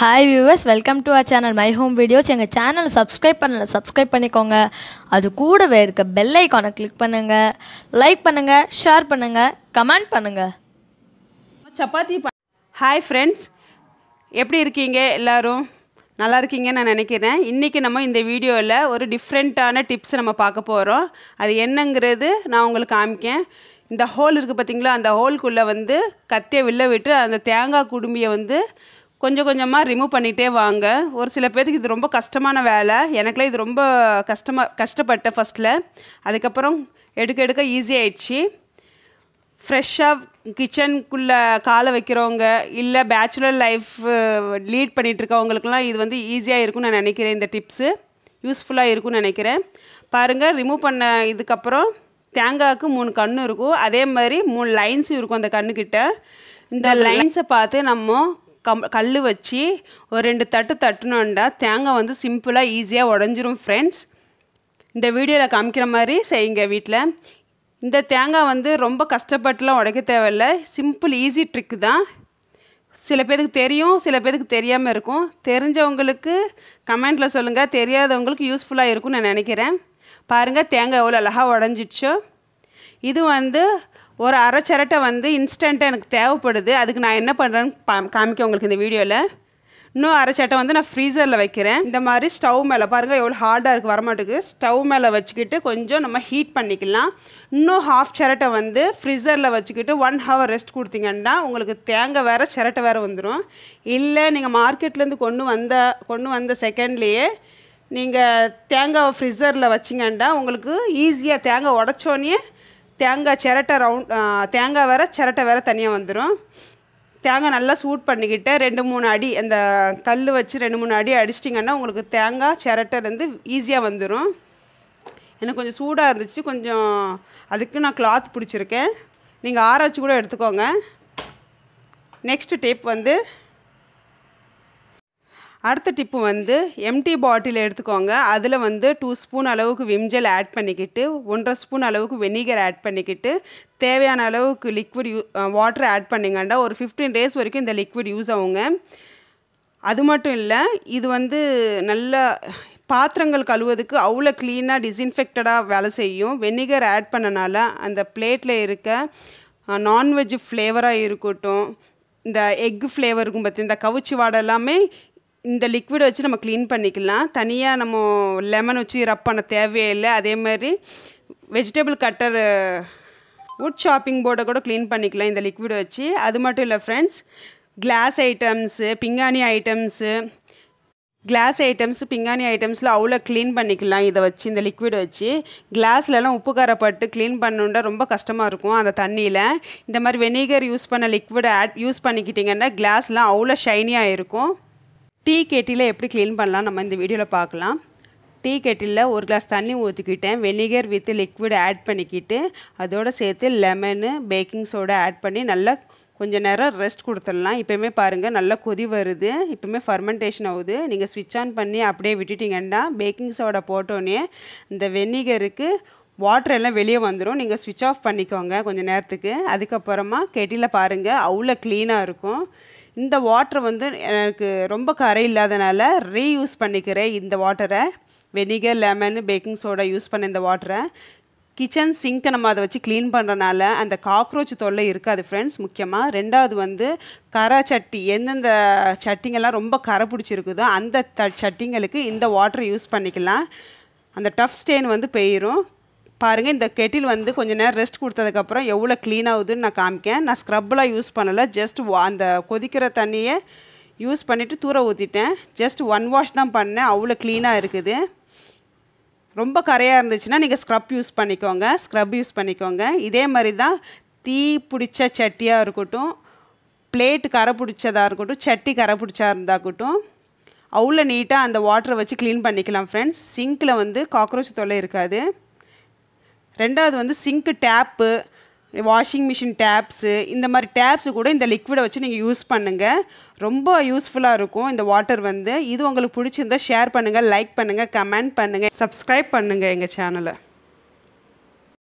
hi viewers welcome to our channel my home videos எங்கள் சேனலை subscribe பண்ணல subscribe பண்ணிக்கோங்க அது கூடவே இருக்க பெல் ஐக்கானை கிளிக் பண்ணுங்கள் லைக் பண்ணுங்கள் ஷேர் பண்ணுங்கள் கமெண்ட் பண்ணுங்கள் சப்பாத்தி ஹாய் ஃப்ரெண்ட்ஸ் எப்படி இருக்கீங்க எல்லோரும் நல்லா இருக்கீங்கன்னு நான் நினைக்கிறேன் இன்றைக்கி நம்ம இந்த வீடியோவில் ஒரு டிஃப்ரெண்ட்டான டிப்ஸ் நம்ம பார்க்க போகிறோம் அது என்னங்கிறது நான் உங்களுக்கு காமிக்கேன் இந்த ஹோல் இருக்குது பார்த்தீங்களா அந்த ஹோலுக்குள்ளே வந்து கத்தியை வில்ல விட்டு அந்த தேங்காய் குடும்பியை வந்து கொஞ்சம் கொஞ்சமாக ரிமூவ் பண்ணிகிட்டே வாங்க ஒரு சில பேர்த்துக்கு இது ரொம்ப கஷ்டமான வேலை எனக்குலாம் இது ரொம்ப கஷ்டமாக கஷ்டப்பட்டேன் ஃபஸ்ட்டில் அதுக்கப்புறம் எடுக்க எடுக்க ஈஸியாகிடுச்சு ஃப்ரெஷ்ஷாக கிச்சனுக்குள்ளே காலை வைக்கிறவங்க இல்லை பேச்சுலர் லைஃப் லீட் பண்ணிகிட்ருக்கவங்களுக்குலாம் இது வந்து ஈஸியாக இருக்கும்னு நான் நினைக்கிறேன் இந்த டிப்ஸு யூஸ்ஃபுல்லாக இருக்கும்னு நினைக்கிறேன் பாருங்கள் ரிமூவ் பண்ண இதுக்கப்புறம் தேங்காய்க்கு மூணு கண் இருக்கும் அதே மாதிரி மூணு லைன்ஸும் இருக்கும் அந்த கண்ணுக்கிட்ட இந்த லைன்ஸை பார்த்து நம்ம கம் கல் வச்சு ஒரு ரெண்டு தட்டு தட்டுனோண்டா தேங்காய் வந்து சிம்பிளாக ஈஸியாக உடஞ்சிரும் ஃப்ரெண்ட்ஸ் இந்த வீடியோவில் காமிக்கிற மாதிரி செய்யுங்க வீட்டில் இந்த தேங்காய் வந்து ரொம்ப கஷ்டப்பட்டுலாம் உடைக்க தேவையில்ல சிம்பிள் ஈஸி ட்ரிக்கு தான் சில பேருக்கு தெரியும் சில பேருக்கு தெரியாமல் இருக்கும் தெரிஞ்சவங்களுக்கு கமெண்ட்டில் சொல்லுங்கள் தெரியாதவங்களுக்கு யூஸ்ஃபுல்லாக இருக்கும்னு நான் நினைக்கிறேன் பாருங்கள் தேங்காய் எவ்வளோ அழகாக உடஞ்சிச்சோ இது வந்து ஒரு அரை சிரட்டை வந்து இன்ஸ்டண்ட்டாக எனக்கு தேவைப்படுது அதுக்கு நான் என்ன பண்ணுறேன்னு பா காமிக்க உங்களுக்கு இந்த வீடியோவில் இன்னும் அரை சட்டை வந்து நான் ஃப்ரீசரில் வைக்கிறேன் இந்த மாதிரி ஸ்டவ் மேலே பாருங்கள் எவ்வளோ ஹார்டாக இருக்குது வரமாட்டுக்கு ஸ்டவ் மேலே வச்சுக்கிட்டு கொஞ்சம் நம்ம ஹீட் பண்ணிக்கலாம் இன்னும் ஹாஃப் சிரட்டை வந்து ஃப்ரீசரில் வச்சுக்கிட்டு ஒன் ஹவர் ரெஸ்ட் கொடுத்தீங்கன்னா உங்களுக்கு தேங்காய் வேறு சிரட்டை வேறு வந்துடும் இல்லை நீங்கள் மார்க்கெட்லேருந்து கொண்டு வந்த கொண்டு வந்த செகண்ட்லேயே நீங்கள் தேங்காய் ஃப்ரிசரில் வச்சிங்கன்னா உங்களுக்கு ஈஸியாக தேங்காய் உடச்சோன்னே தேங்காய் சிரட்டை ரவுண்ட் தேங்காய் வேறு சிரட்டை வேறு தனியாக வந்துடும் தேங்காய் நல்லா சூட் பண்ணிக்கிட்டு ரெண்டு மூணு அடி அந்த கல் வச்சு ரெண்டு மூணு அடி அடிச்சிட்டிங்கன்னா உங்களுக்கு தேங்காய் வந்து ஈஸியாக வந்துடும் எனக்கு கொஞ்சம் சூடாக இருந்துச்சு கொஞ்சம் அதுக்கு நான் கிளாத் பிடிச்சிருக்கேன் நீங்கள் ஆராய்ச்சி கூட எடுத்துக்கோங்க நெக்ஸ்ட்டு டேப் வந்து அடுத்த டிப்பு வந்து எம்டி பாட்டில் எடுத்துக்கோங்க அதில் வந்து டூ ஸ்பூன் அளவுக்கு விம்ஜெல் ஆட் பண்ணிக்கிட்டு ஒன்றரை ஸ்பூன் அளவுக்கு வெனிகர் ஆட் பண்ணிக்கிட்டு தேவையான அளவுக்கு லிக்விட் யூ வாட்டர் ஆட் பண்ணிங்கண்டா ஒரு ஃபிஃப்டீன் டேஸ் வரைக்கும் இந்த லிக்விட் யூஸ் ஆகுங்க அது மட்டும் இல்லை இது வந்து நல்ல பாத்திரங்கள் கழுவுவதுக்கு அவ்வளோ க்ளீனாக டிஸின்ஃபெக்டடாக வேலை செய்யும் வெனிகர் ஆட் பண்ணனால அந்த பிளேட்டில் இருக்க நான்வெஜ் ஃப்ளேவராக இருக்கட்டும் இந்த எக் ஃப்ளேவர் இருக்கும் பார்த்து இந்த கவுச்சி வாடை எல்லாமே இந்த லிக்விட் வச்சு நம்ம க்ளீன் பண்ணிக்கலாம் தனியாக நம்ம லெமன் வச்சு ரப் பண்ண தேவையே இல்லை அதே மாதிரி வெஜிடபிள் கட்டர் வுட் ஷாப்பிங் போர்டை கூட க்ளீன் பண்ணிக்கலாம் இந்த லிக்விட் வச்சு அது மட்டும் இல்லை ஃப்ரெண்ட்ஸ் கிளாஸ் ஐட்டம்ஸு பிங்காணி ஐட்டம்ஸு கிளாஸ் ஐட்டம்ஸ் பிங்காணி ஐட்டம்ஸில் அவ்வளோ க்ளீன் பண்ணிக்கலாம் இதை வச்சு இந்த லிக்விட் வச்சு கிளாஸ்லலாம் உப்பு காரப்பட்டு க்ளீன் பண்ணுண்டா ரொம்ப கஷ்டமாக இருக்கும் அந்த தண்ணியில் இந்த மாதிரி வெனிகர் யூஸ் பண்ண லிக்விட் ஆட் யூஸ் பண்ணிக்கிட்டிங்கன்னா கிளாஸ்லாம் அவ்வளோ ஷைனியாக இருக்கும் டீ கெட்டியில் எப்படி க்ளீன் பண்ணலாம் நம்ம இந்த வீடியோவில் பார்க்கலாம் டீ கெட்டிலில் ஒரு கிளாஸ் தண்ணி ஊற்றிக்கிட்டேன் வெனிகர் வித் லிக்விட் ஆட் பண்ணிக்கிட்டு அதோடு சேர்த்து லெமனு பேக்கிங் சோடா ஆட் பண்ணி நல்லா கொஞ்சம் நேரம் ரெஸ்ட் கொடுத்துடலாம் இப்போயுமே பாருங்கள் நல்லா கொதி வருது இப்போயுமே ஃபர்மெண்டேஷன் ஆகுது நீங்கள் ஸ்விட்ச் ஆன் பண்ணி அப்படியே விட்டுட்டிங்கன்னா பேக்கிங் சோடா போட்டோன்னே இந்த வெனிகருக்கு வாட்டர் எல்லாம் வெளியே வந்துடும் நீங்கள் ஸ்விட்ச் ஆஃப் பண்ணிக்கோங்க கொஞ்சம் நேரத்துக்கு அதுக்கப்புறமா கெட்டியில் பாருங்கள் அவ்வளோ க்ளீனாக இருக்கும் இந்த வாட்டர் வந்து எனக்கு ரொம்ப கரை இல்லாதனால ரீயூஸ் பண்ணிக்கிறேன் இந்த வாட்டரை vinegar lemon baking soda use பண்ண இந்த வாட்டரை கிச்சன் சிங்க்கை நம்ம அதை வச்சு க்ளீன் பண்ணுறனால அந்த காக்ரோச் தொல்லை இருக்காது ஃப்ரெண்ட்ஸ் முக்கியமாக ரெண்டாவது வந்து கரை சட்டி எந்தெந்த சட்டிங்கெல்லாம் ரொம்ப கரை பிடிச்சிருக்குதோ அந்த த சட்டிங்களுக்கு இந்த வாட்டர் யூஸ் பண்ணிக்கலாம் அந்த டஃப் ஸ்டெயின் வந்து பெயரும் பாருங்கள் இந்த கெட்டில் வந்து கொஞ்சம் நேரம் ரெஸ்ட் கொடுத்ததுக்கப்புறம் எவ்வளோ க்ளீன் ஆகுதுன்னு நான் காமிக்கேன் நான் ஸ்க்ரப்லாம் யூஸ் பண்ணலை ஜஸ்ட் அந்த கொதிக்கிற தண்ணியை யூஸ் பண்ணிவிட்டு தூர ஊற்றிட்டேன் ஜஸ்ட் ஒன் வாஷ் தான் பண்ணேன் அவ்வளோ க்ளீனாக இருக்குது ரொம்ப கரையாக இருந்துச்சுன்னா நீங்கள் ஸ்க்ரப் யூஸ் பண்ணிக்கோங்க ஸ்க்ரப் யூஸ் பண்ணிக்கோங்க இதே மாதிரி தான் தீ பிடிச்ச சட்டியாக இருக்கட்டும் பிளேட்டு கரை பிடிச்சதாக இருக்கட்டும் சட்டி கரை பிடிச்சா இருந்தாகட்டும் அவ்வளோ நீட்டாக அந்த வாட்டரை வச்சு க்ளீன் பண்ணிக்கலாம் ஃப்ரெண்ட்ஸ் சிங்க்கில் வந்து காக்ரோச் தொல்லை இருக்காது ரெண்டாவது வந்து sink tap washing machine taps இந்த மாதிரி டேப்ஸு கூட இந்த லிக்விடை வச்சு நீங்கள் யூஸ் பண்ணுங்கள் ரொம்ப யூஸ்ஃபுல்லாக இருக்கும் இந்த வாட்டர் வந்து இது உங்களுக்கு பிடிச்சிருந்தால் ஷேர் பண்ணுங்கள் லைக் பண்ணுங்கள் கமெண்ட் பண்ணுங்கள் சப்ஸ்கிரைப் பண்ணுங்கள் எங்கள் சேனலை